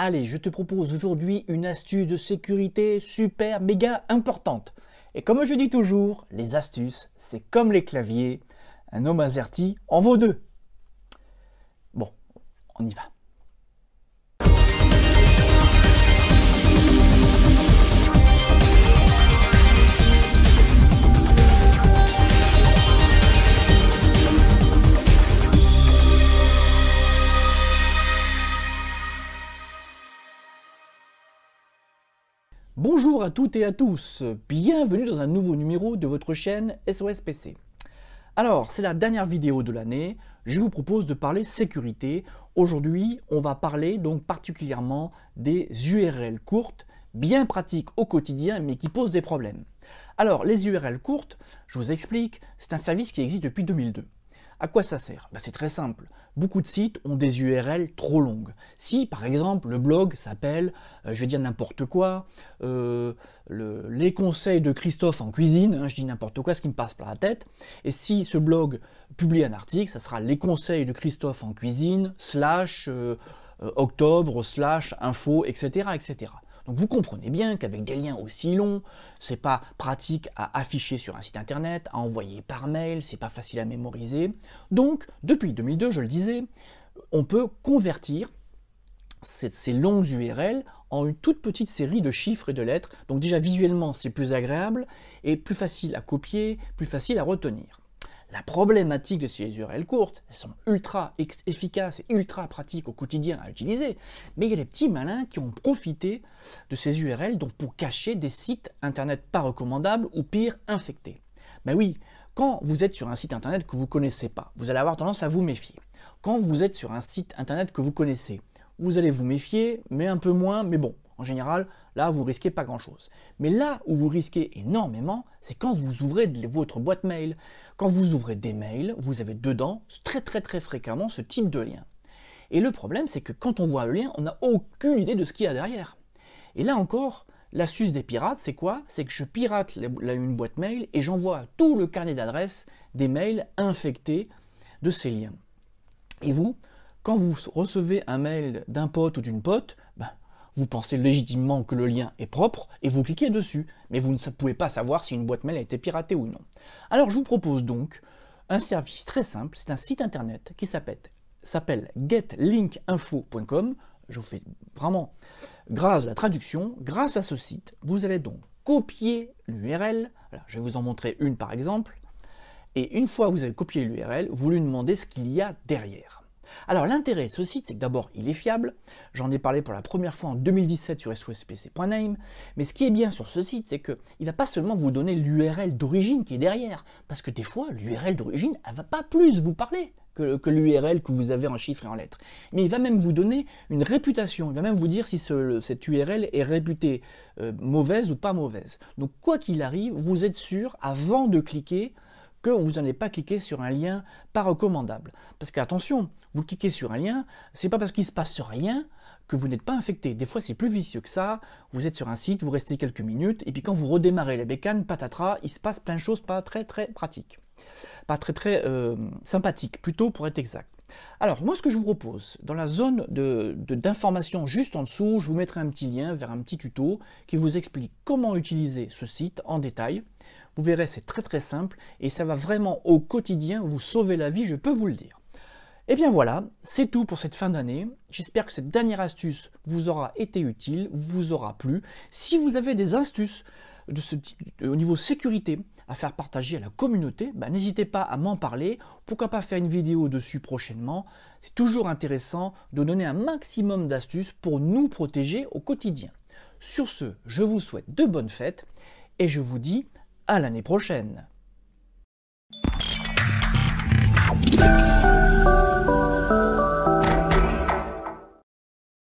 Allez, je te propose aujourd'hui une astuce de sécurité super méga importante. Et comme je dis toujours, les astuces, c'est comme les claviers. Un homme azerty en vaut deux. Bon, on y va. Bonjour à toutes et à tous, bienvenue dans un nouveau numéro de votre chaîne SOS PC. Alors, c'est la dernière vidéo de l'année, je vous propose de parler sécurité. Aujourd'hui, on va parler donc particulièrement des URL courtes, bien pratiques au quotidien mais qui posent des problèmes. Alors, les URL courtes, je vous explique, c'est un service qui existe depuis 2002. À quoi ça sert bah, C'est très simple. Beaucoup de sites ont des URL trop longues. Si par exemple le blog s'appelle, euh, je vais dire n'importe quoi, euh, les conseils de Christophe en cuisine, hein, je dis n'importe quoi, ce qui me passe par la tête, et si ce blog publie un article, ça sera les conseils de Christophe en cuisine, slash euh, octobre, slash info, etc. etc. Donc vous comprenez bien qu'avec des liens aussi longs, c'est pas pratique à afficher sur un site internet, à envoyer par mail, c'est pas facile à mémoriser. Donc depuis 2002, je le disais, on peut convertir ces, ces longues URL en une toute petite série de chiffres et de lettres. Donc déjà visuellement, c'est plus agréable et plus facile à copier, plus facile à retenir. La problématique de ces URL courtes, elles sont ultra efficaces et ultra pratiques au quotidien à utiliser, mais il y a des petits malins qui ont profité de ces URL pour cacher des sites internet pas recommandables ou pire infectés. Ben oui, quand vous êtes sur un site internet que vous connaissez pas, vous allez avoir tendance à vous méfier. Quand vous êtes sur un site internet que vous connaissez, vous allez vous méfier, mais un peu moins, mais bon, en général, là, vous risquez pas grand-chose. Mais là où vous risquez énormément, c'est quand vous ouvrez votre boîte mail. Quand vous ouvrez des mails, vous avez dedans très très très fréquemment ce type de lien. Et le problème, c'est que quand on voit le lien, on n'a aucune idée de ce qu'il y a derrière. Et là encore, l'astuce des pirates, c'est quoi C'est que je pirate une boîte mail et j'envoie tout le carnet d'adresses des mails infectés de ces liens. Et vous, quand vous recevez un mail d'un pote ou d'une pote, ben, vous pensez légitimement que le lien est propre et vous cliquez dessus, mais vous ne pouvez pas savoir si une boîte mail a été piratée ou non. Alors je vous propose donc un service très simple, c'est un site internet qui s'appelle getlinkinfo.com. Je vous fais vraiment grâce à la traduction, grâce à ce site, vous allez donc copier l'URL. Je vais vous en montrer une par exemple. Et une fois que vous avez copié l'URL, vous lui demandez ce qu'il y a derrière. Alors l'intérêt de ce site, c'est que d'abord, il est fiable. J'en ai parlé pour la première fois en 2017 sur sospc.name. Mais ce qui est bien sur ce site, c'est qu'il ne va pas seulement vous donner l'URL d'origine qui est derrière. Parce que des fois, l'URL d'origine, elle ne va pas plus vous parler que, l'URL que vous avez en chiffres et en lettres. Mais il va même vous donner une réputation, il va même vous dire si cette URL est réputée euh, mauvaise ou pas mauvaise. Donc quoi qu'il arrive, vous êtes sûr, avant de cliquer, que vous n'allez pas cliquer sur un lien pas recommandable. Parce qu'attention, vous cliquez sur un lien, c'est pas parce qu'il se passe rien que vous n'êtes pas infecté. Des fois, c'est plus vicieux que ça. Vous êtes sur un site, vous restez quelques minutes, et puis quand vous redémarrez la bécane, patatras, il se passe plein de choses pas très très pratiques, pas très très euh, sympathiques, plutôt pour être exact. Alors, moi, ce que je vous propose, dans la zone d'information de, juste en dessous, je vous mettrai un petit lien vers un petit tuto qui vous explique comment utiliser ce site en détail. Vous verrez, c'est très très simple et ça va vraiment au quotidien vous sauver la vie, je peux vous le dire. Et eh bien voilà, c'est tout pour cette fin d'année. J'espère que cette dernière astuce vous aura été utile, vous aura plu. Si vous avez des astuces au niveau sécurité à faire partager à la communauté, ben, n'hésitez pas à m'en parler. Pourquoi pas faire une vidéo dessus prochainement C'est toujours intéressant de donner un maximum d'astuces pour nous protéger au quotidien. Sur ce, je vous souhaite de bonnes fêtes et je vous dis à l'année prochaine.